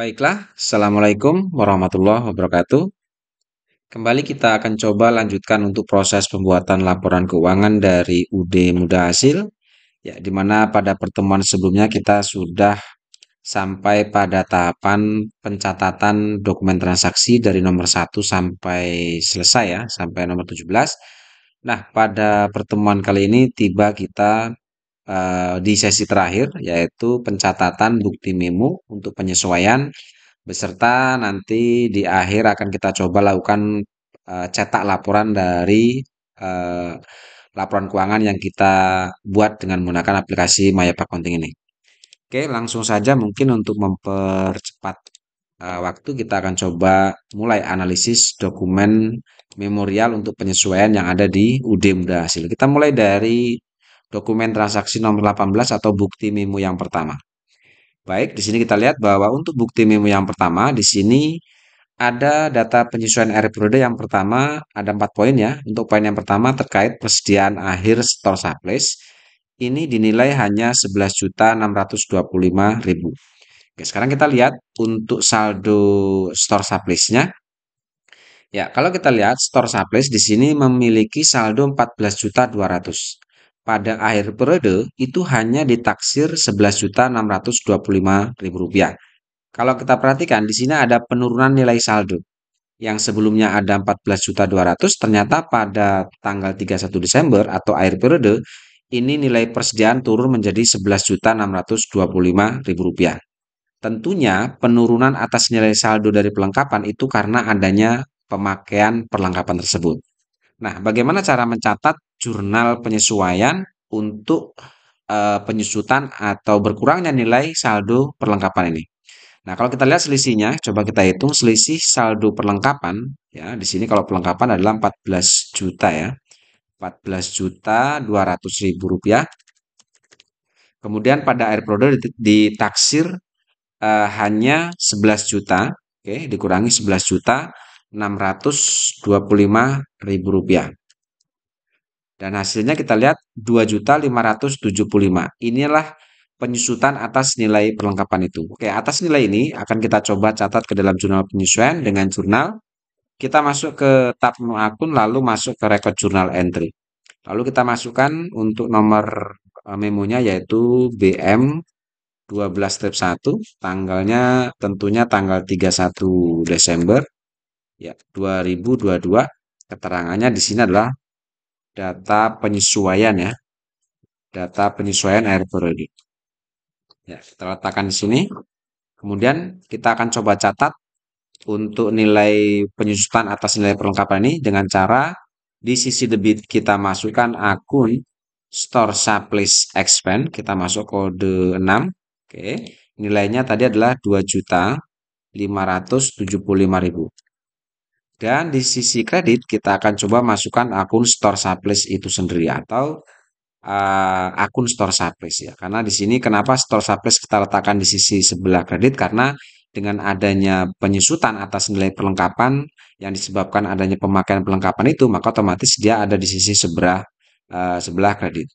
Baiklah, Assalamualaikum warahmatullahi wabarakatuh. Kembali kita akan coba lanjutkan untuk proses pembuatan laporan keuangan dari UD Muda Hasil, ya dimana pada pertemuan sebelumnya kita sudah sampai pada tahapan pencatatan dokumen transaksi dari nomor 1 sampai selesai ya, sampai nomor 17. Nah, pada pertemuan kali ini tiba kita Eh, di sesi terakhir yaitu pencatatan bukti memo untuk penyesuaian beserta nanti di akhir akan kita coba lakukan uh, cetak laporan dari uh, laporan keuangan yang kita buat dengan menggunakan aplikasi Maya Accounting ini. Oke, langsung saja mungkin untuk mempercepat waktu kita akan coba mulai analisis dokumen memorial untuk penyesuaian yang ada di UD Muda Hasil. Kita mulai dari dokumen transaksi nomor 18 atau bukti memo yang pertama. Baik, di sini kita lihat bahwa untuk bukti memo yang pertama di sini ada data penyesuaian area periode yang pertama ada empat poin ya. Untuk poin yang pertama terkait persediaan akhir store supplies ini dinilai hanya 11.625.000. Oke, sekarang kita lihat untuk saldo store supplies-nya. Ya, kalau kita lihat store supplies di sini memiliki saldo 14.200 pada akhir periode itu hanya ditaksir Rp11.625.000. Kalau kita perhatikan di sini ada penurunan nilai saldo yang sebelumnya ada 14.200 ternyata pada tanggal 31 Desember atau akhir periode ini nilai persediaan turun menjadi Rp11.625.000. Tentunya penurunan atas nilai saldo dari pelengkapan itu karena adanya pemakaian perlengkapan tersebut. Nah, bagaimana cara mencatat jurnal penyesuaian untuk uh, penyusutan atau berkurangnya nilai saldo perlengkapan ini. Nah, kalau kita lihat selisihnya, coba kita hitung selisih saldo perlengkapan ya. Di sini kalau perlengkapan adalah 14 juta ya. 14 juta 200.000 rupiah. Kemudian pada air produk ditaksir eh, hanya 11 juta, oke, dikurangi 11 juta 625.000 rupiah. Dan hasilnya kita lihat 2.575. Inilah penyusutan atas nilai perlengkapan itu. Oke, atas nilai ini akan kita coba catat ke dalam jurnal penyesuaian dengan jurnal. Kita masuk ke tab menu akun, lalu masuk ke record jurnal entry. Lalu kita masukkan untuk nomor eh, memonya yaitu BM 12 T 1, tanggalnya tentunya tanggal 31 Desember ya 2022. Keterangannya di sini adalah data penyesuaian ya. Data penyesuaian air periode. Ya, kita letakkan di sini. Kemudian kita akan coba catat untuk nilai penyusutan atas nilai perlengkapan ini dengan cara di sisi debit kita masukkan akun store surplus expense. kita masuk kode 6. Oke. Nilainya tadi adalah 2 juta ribu. Dan di sisi kredit kita akan coba masukkan akun store surplus itu sendiri atau uh, akun store surplus ya. Karena di sini kenapa store surplus kita letakkan di sisi sebelah kredit karena dengan adanya penyusutan atas nilai perlengkapan yang disebabkan adanya pemakaian perlengkapan itu maka otomatis dia ada di sisi sebelah uh, eh, sebelah kredit.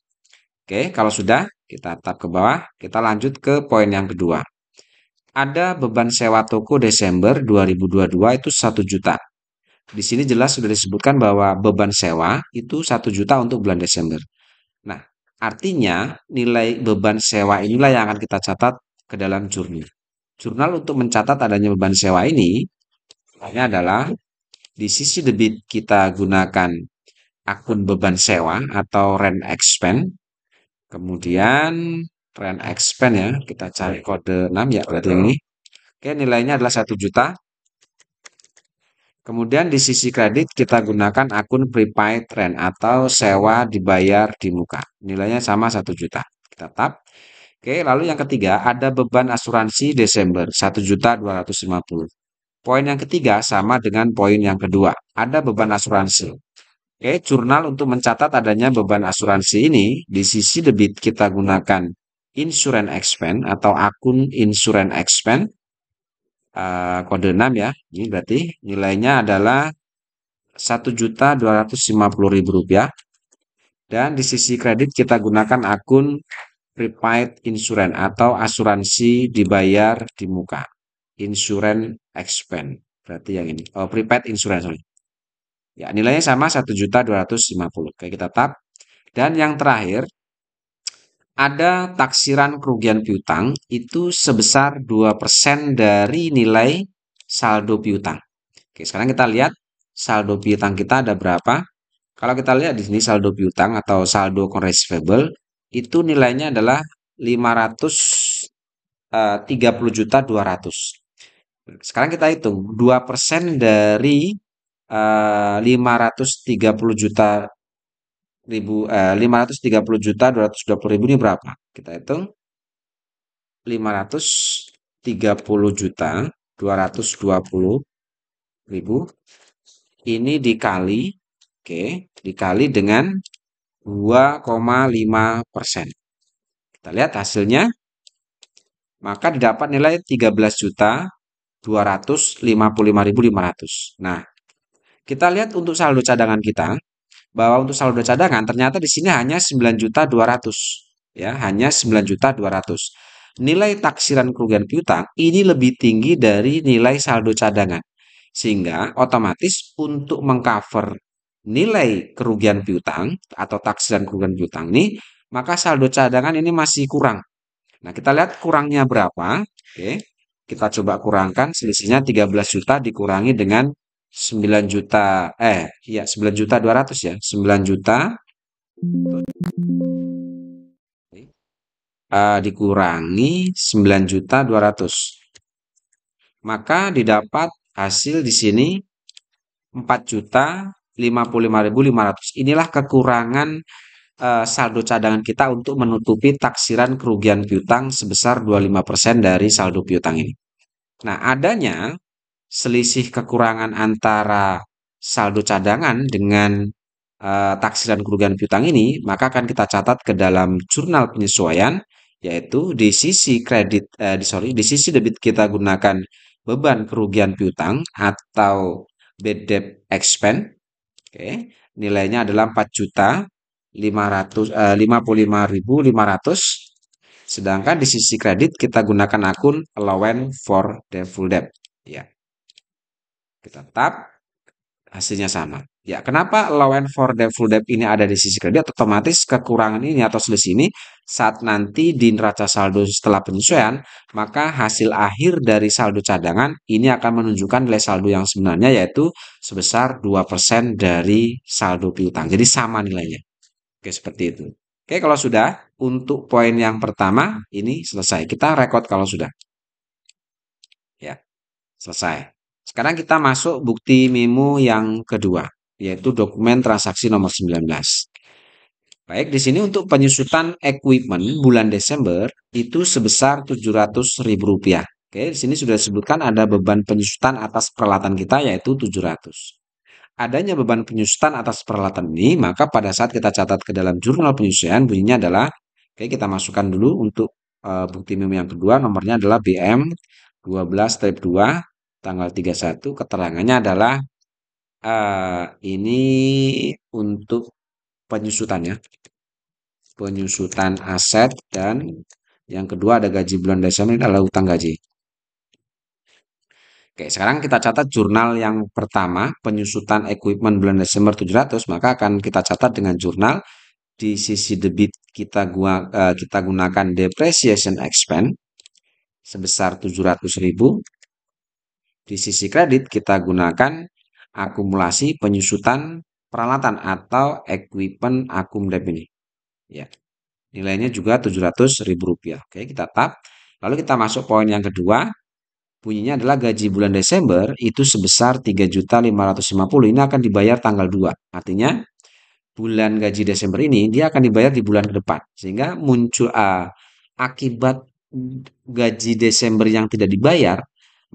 Oke, kalau sudah kita tap ke bawah, kita lanjut ke poin yang kedua. Ada beban sewa toko Desember 2022 itu 1 juta di sini jelas sudah disebutkan bahwa beban sewa itu satu juta untuk bulan Desember. Nah, artinya nilai beban sewa inilah yang akan kita catat ke dalam jurnal. Jurnal untuk mencatat adanya beban sewa ini hanya adalah di sisi debit kita gunakan akun beban sewa atau rent expense. Kemudian rent expense ya, kita cari kode 6 ya berarti ini. Oke, nilainya adalah satu juta Kemudian di sisi kredit kita gunakan akun prepaid trend atau sewa dibayar di muka. Nilainya sama 1 juta. Kita tap. Oke, lalu yang ketiga ada beban asuransi Desember juta 1.250. Poin yang ketiga sama dengan poin yang kedua. Ada beban asuransi. Oke, jurnal untuk mencatat adanya beban asuransi ini di sisi debit kita gunakan insurance expense atau akun insurance expense Eh, kode 6 ya. Ini berarti nilainya adalah Rp1.250.000 dan di sisi kredit kita gunakan akun prepaid insurance atau asuransi dibayar di muka insurance expense berarti yang ini oh, prepaid insurance sorry. ya nilainya sama 1.250 oke kita tap dan yang terakhir ada taksiran kerugian piutang itu sebesar 2% dari nilai saldo piutang. Oke, sekarang kita lihat saldo piutang kita ada berapa. Kalau kita lihat di sini saldo piutang atau saldo account itu nilainya adalah 530 eh, juta 200. Sekarang kita hitung 2% dari eh, uh, 530 juta ribu eh, 530 juta 220 ribu ini berapa kita hitung 530 juta 220 ribu ini dikali oke okay, dikali dengan 2,5 persen kita lihat hasilnya maka didapat nilai 13 juta 255.500 nah kita lihat untuk saldo cadangan kita bahwa untuk saldo cadangan ternyata di sini hanya juta 9 200 ya, hanya juta 9 200 Nilai taksiran kerugian piutang ini lebih tinggi dari nilai saldo cadangan. Sehingga otomatis untuk mengcover nilai kerugian piutang atau taksiran kerugian piutang ini, maka saldo cadangan ini masih kurang. Nah, kita lihat kurangnya berapa. Oke. Kita coba kurangkan selisihnya 13 juta dikurangi dengan 9 juta eh iya 9 juta 200 ya 9 juta uh, dikurangi 9 juta 200 maka didapat hasil di sini 4 juta 55.500 inilah kekurangan uh, saldo cadangan kita untuk menutupi taksiran kerugian piutang sebesar 25% dari saldo piutang ini nah adanya selisih kekurangan antara saldo cadangan dengan eh, taksi taksiran kerugian piutang ini, maka akan kita catat ke dalam jurnal penyesuaian yaitu di sisi kredit eh, sorry di sisi debit kita gunakan beban kerugian piutang atau bad debt expense oke okay. nilainya adalah 4 juta 500 eh, 55.500 sedangkan di sisi kredit kita gunakan akun allowance for doubtful debt ya tetap hasilnya sama. Ya, kenapa allowance for debt full debt ini ada di sisi kredit? Otomatis kekurangan ini atau selisih ini saat nanti di neraca saldo setelah penyesuaian, maka hasil akhir dari saldo cadangan ini akan menunjukkan nilai saldo yang sebenarnya yaitu sebesar 2% dari saldo piutang. Jadi sama nilainya. Oke, seperti itu. Oke, kalau sudah untuk poin yang pertama ini selesai. Kita rekod kalau sudah. Ya. Selesai. Sekarang kita masuk bukti memo yang kedua, yaitu dokumen transaksi nomor 19. Baik, di sini untuk penyusutan equipment bulan Desember itu sebesar Rp700.000. Oke, di sini sudah disebutkan ada beban penyusutan atas peralatan kita yaitu 700. Adanya beban penyusutan atas peralatan ini, maka pada saat kita catat ke dalam jurnal penyusutan bunyinya adalah Oke, kita masukkan dulu untuk uh, bukti memo yang kedua nomornya adalah BM 12-2 tanggal 31 keterangannya adalah uh, ini untuk penyusutannya penyusutan aset dan yang kedua ada gaji bulan Desember adalah utang gaji. Oke, sekarang kita catat jurnal yang pertama, penyusutan equipment bulan Desember 700, maka akan kita catat dengan jurnal di sisi debit kita gua, eh, kita gunakan depreciation expense sebesar 700.000 di sisi kredit kita gunakan akumulasi penyusutan peralatan atau equipment akum debt ini. Ya. Nilainya juga Rp700.000. Oke, kita tap. Lalu kita masuk poin yang kedua. Bunyinya adalah gaji bulan Desember itu sebesar 3.550. Ini akan dibayar tanggal 2. Artinya bulan gaji Desember ini dia akan dibayar di bulan ke depan. Sehingga muncul uh, akibat gaji Desember yang tidak dibayar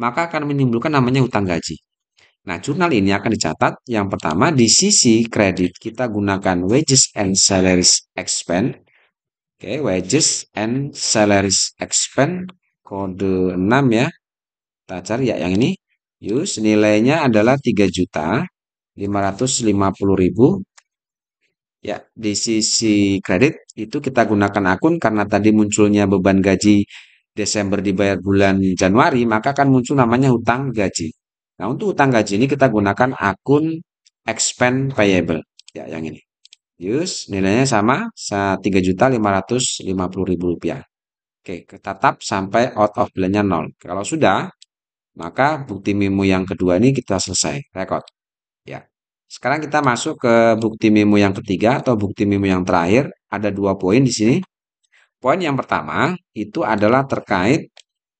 maka akan menimbulkan namanya hutang gaji. Nah, jurnal ini akan dicatat yang pertama di sisi kredit kita gunakan wages and salaries expense. Oke, okay, wages and salaries expense kode 6 ya. Kita cari ya yang ini. Use nilainya adalah 3 juta 550.000. Ya, di sisi kredit itu kita gunakan akun karena tadi munculnya beban gaji Desember dibayar bulan Januari, maka akan muncul namanya hutang gaji. Nah, untuk hutang gaji ini kita gunakan akun expense payable. Ya, yang ini. Use, nilainya sama, Rp3.550.000. Oke, tetap sampai out of bulannya 0. Kalau sudah, maka bukti memo yang kedua ini kita selesai, record. Ya. Sekarang kita masuk ke bukti memo yang ketiga atau bukti memo yang terakhir. Ada dua poin di sini. Poin yang pertama itu adalah terkait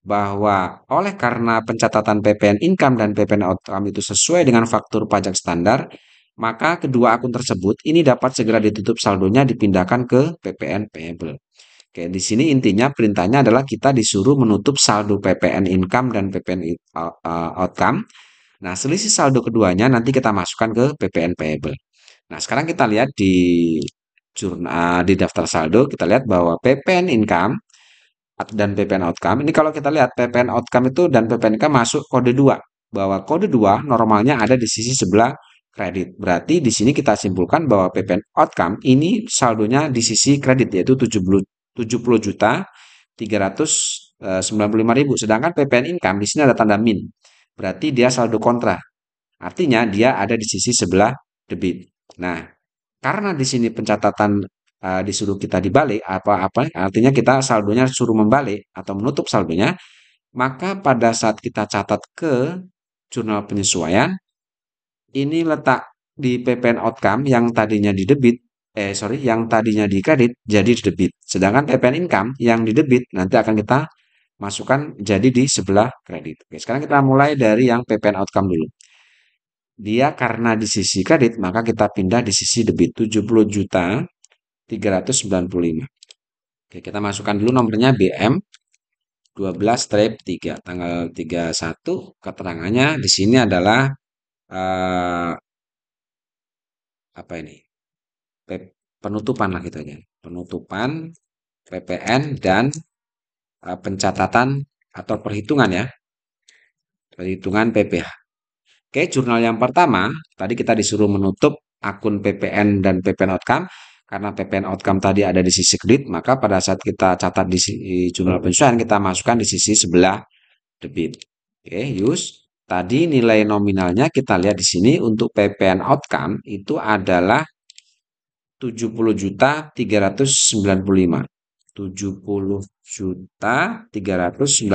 bahwa oleh karena pencatatan PPN income dan PPN outcome itu sesuai dengan faktur pajak standar, maka kedua akun tersebut ini dapat segera ditutup saldonya dipindahkan ke PPN payable. Oke, di sini intinya perintahnya adalah kita disuruh menutup saldo PPN income dan PPN outcome. Nah, selisih saldo keduanya nanti kita masukkan ke PPN payable. Nah, sekarang kita lihat di jurnal ah, di daftar saldo kita lihat bahwa PPN income dan PPN outcome. Ini kalau kita lihat PPN outcome itu dan PPN income masuk kode 2 bahwa kode 2 normalnya ada di sisi sebelah kredit. Berarti di sini kita simpulkan bahwa PPN outcome ini saldonya di sisi kredit yaitu 70 70 juta 395.000 eh, Sedangkan PPN income di sini ada tanda min. Berarti dia saldo kontra. Artinya dia ada di sisi sebelah debit. Nah, karena di sini pencatatan uh, disuruh kita dibalik apa-apa artinya kita saldonya suruh membalik atau menutup saldonya, maka pada saat kita catat ke jurnal penyesuaian ini letak di PPN outcome yang tadinya di debit eh sorry yang tadinya di kredit jadi di debit. Sedangkan PPN income yang di debit nanti akan kita masukkan jadi di sebelah kredit. Oke, sekarang kita mulai dari yang PPN outcome dulu dia karena di sisi kredit maka kita pindah di sisi debit 70 juta 395. Oke, kita masukkan dulu nomornya BM 12 strip 3 tanggal 31 keterangannya di sini adalah uh, apa ini? penutupan lah gitu ya. Penutupan PPN dan uh, pencatatan atau perhitungan ya. Perhitungan PPH. Oke, jurnal yang pertama, tadi kita disuruh menutup akun PPN dan PPN Outcome. Karena PPN Outcome tadi ada di sisi kredit, maka pada saat kita catat di jurnal penyesuaian, kita masukkan di sisi sebelah debit. Oke, use. Tadi nilai nominalnya kita lihat di sini untuk PPN Outcome itu adalah 70 juta 395. 70 juta 395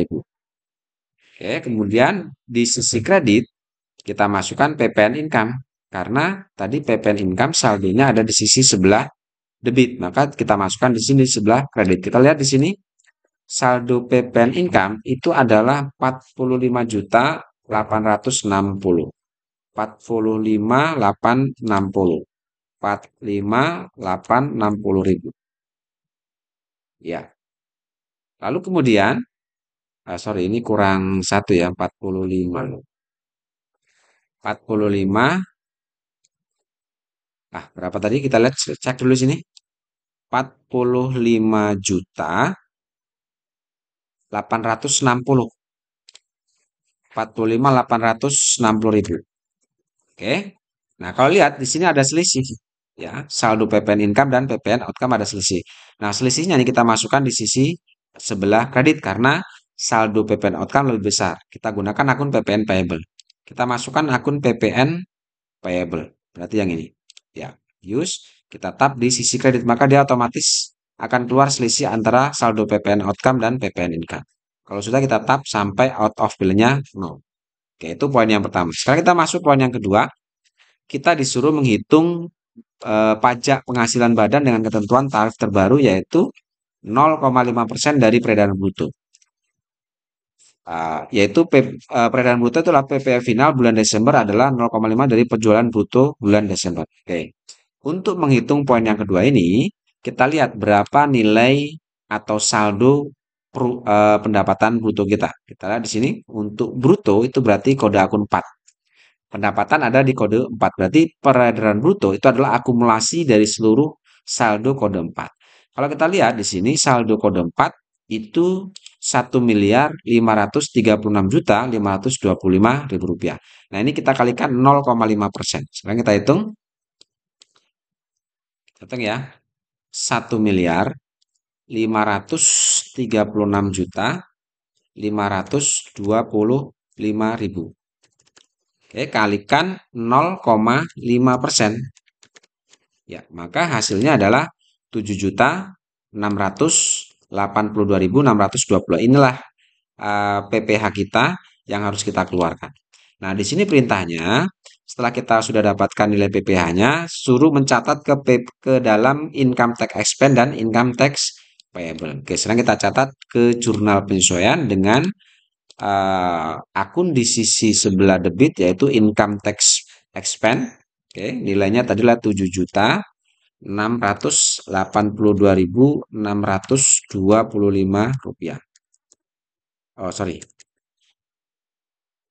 ribu. Oke, kemudian di sisi kredit kita masukkan PPN income karena tadi PPN income saldonya ada di sisi sebelah debit maka kita masukkan di sini sebelah kredit kita lihat di sini saldo PPN income itu adalah 45 juta 860 45 860 45 860 ribu ya lalu kemudian uh, sorry ini kurang satu ya 45 45. Nah berapa tadi? Kita lihat cek dulu sini. 45 juta 860. 45 860 ribu. Oke. Nah, kalau lihat di sini ada selisih ya, saldo PPN income dan PPN outcome ada selisih. Nah, selisihnya ini kita masukkan di sisi sebelah kredit karena saldo PPN outcome lebih besar. Kita gunakan akun PPN payable. Kita masukkan akun PPN payable. Berarti yang ini. Ya, use. Kita tap di sisi kredit. Maka dia otomatis akan keluar selisih antara saldo PPN outcome dan PPN income. Kalau sudah kita tap sampai out of bill-nya 0. Oke, itu poin yang pertama. Sekarang kita masuk poin yang kedua. Kita disuruh menghitung e, pajak penghasilan badan dengan ketentuan tarif terbaru yaitu 0,5% dari peredaran bruto uh, yaitu P, uh, peredaran bruto itulah PPF final bulan Desember adalah 0,5 dari penjualan bruto bulan Desember. Oke. Okay. Untuk menghitung poin yang kedua ini, kita lihat berapa nilai atau saldo per, uh, ah, pendapatan bruto kita. Kita lihat di sini untuk bruto itu berarti kode akun 4. Pendapatan ada di kode 4. Berarti peredaran bruto itu adalah akumulasi dari seluruh saldo kode 4. Kalau kita lihat di sini saldo kode 4 itu 1 miliar 536 juta 525 ribu rupiah. Nah ini kita kalikan 0,5 persen. Sekarang kita hitung. Kita Hitung ya. 1 miliar 536 juta 525 ribu. Oke, kalikan 0,5 persen. Ya, maka hasilnya adalah 7 juta 600 82.620 inilah uh, eh, PPH kita yang harus kita keluarkan. Nah, di sini perintahnya setelah kita sudah dapatkan nilai PPh-nya, suruh mencatat ke ke dalam income tax expense dan income tax payable. Oke, sekarang kita catat ke jurnal penyesuaian dengan uh, akun di sisi sebelah debit yaitu income tax expense. Oke, nilainya tadilah 7 juta. 682.625 rupiah. Oh, sorry.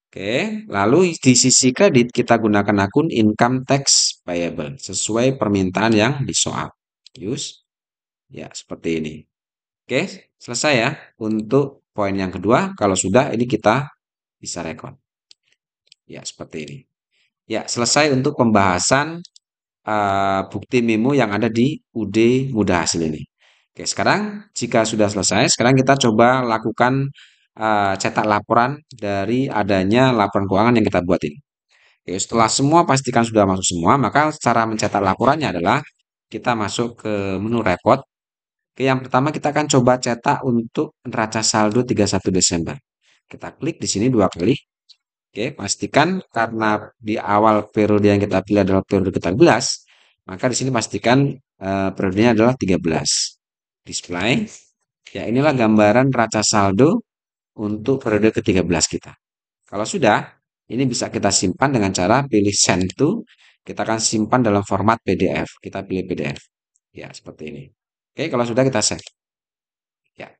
Oke, lalu di sisi kredit kita gunakan akun income tax payable sesuai permintaan yang di soal. Use. Ya, seperti ini. Oke, selesai ya untuk poin yang kedua. Kalau sudah, ini kita bisa rekod. Ya, seperti ini. Ya, selesai untuk pembahasan Eh, bukti memo yang ada di UD mudah Hasil ini. Oke, sekarang jika sudah selesai, sekarang kita coba lakukan uh, cetak laporan dari adanya laporan keuangan yang kita buat ini. Oke, setelah semua pastikan sudah masuk semua, maka cara mencetak laporannya adalah kita masuk ke menu report. Oke, yang pertama kita akan coba cetak untuk neraca saldo 31 Desember. Kita klik di sini dua kali. Oke, pastikan karena di awal periode yang kita pilih adalah periode ke-13, maka di sini pastikan uh, periodenya adalah 13. Display. Ya, inilah gambaran raca saldo untuk periode ke-13 kita. Kalau sudah, ini bisa kita simpan dengan cara pilih send to, kita akan simpan dalam format PDF. Kita pilih PDF. Ya, seperti ini. Oke, kalau sudah kita save. Ya,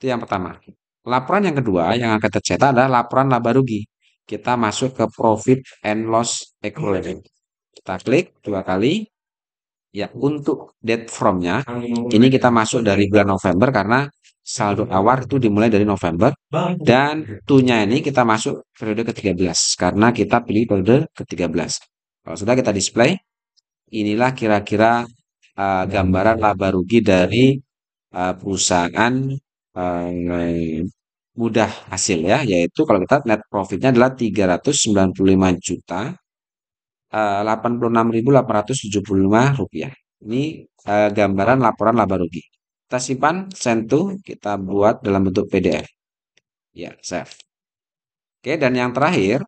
itu yang pertama. Laporan yang kedua yang akan tercetak adalah laporan laba rugi kita masuk ke profit and loss equilibrium. Iya, kita klik dua kali. Ya, iya. untuk date from-nya, ini kita ya. masuk dari bulan November karena saldo awal itu dimulai dari November. Dan tunya ini kita masuk periode ke-13 karena kita pilih periode ke-13. Kalau sudah kita display, inilah kira-kira uh, gambaran laba rugi dari uh, perusahaan uh, mudah hasil ya, yaitu kalau kita net profitnya adalah 395 juta eh, 86.875 rupiah. Ini eh, gambaran laporan laba rugi. Kita simpan, sentuh kita buat dalam bentuk PDF. Ya, save. Oke, dan yang terakhir,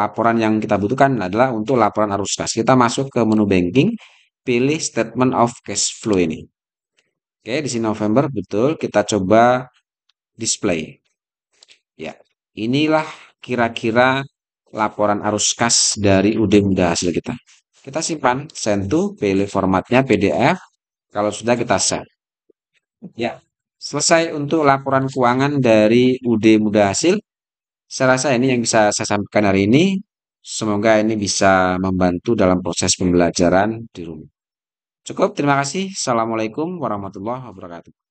laporan yang kita butuhkan adalah untuk laporan arus kas. Kita masuk ke menu banking, pilih statement of cash flow ini. Oke, di sini November betul, kita coba display. Ya, inilah kira-kira laporan arus kas dari UD Muda hasil kita. Kita simpan, send to, pilih formatnya PDF. Kalau sudah kita save. Ya, selesai untuk laporan keuangan dari UD Muda Hasil. Saya rasa ini yang bisa saya sampaikan hari ini. Semoga ini bisa membantu dalam proses pembelajaran di rumah. Cukup, terima kasih. Assalamualaikum warahmatullahi wabarakatuh.